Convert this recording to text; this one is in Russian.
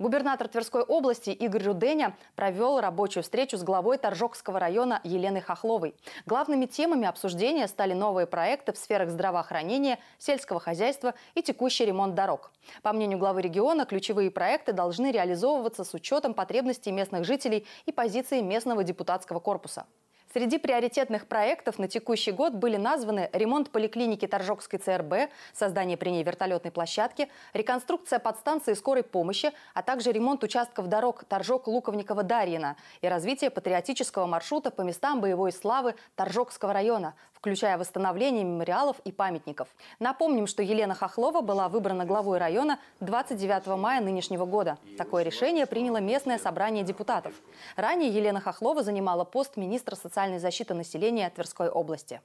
Губернатор Тверской области Игорь Руденя провел рабочую встречу с главой Торжокского района Еленой Хохловой. Главными темами обсуждения стали новые проекты в сферах здравоохранения, сельского хозяйства и текущий ремонт дорог. По мнению главы региона, ключевые проекты должны реализовываться с учетом потребностей местных жителей и позиции местного депутатского корпуса. Среди приоритетных проектов на текущий год были названы ремонт поликлиники Торжокской ЦРБ, создание при ней вертолетной площадки, реконструкция подстанции скорой помощи, а также ремонт участков дорог Торжок-Луковникова-Дарьина и развитие патриотического маршрута по местам боевой славы Торжокского района, включая восстановление мемориалов и памятников. Напомним, что Елена Хохлова была выбрана главой района 29 мая нынешнего года. Такое решение приняло местное собрание депутатов. Ранее Елена Хохлова занимала пост министра социальной социальной защиты населения Тверской области.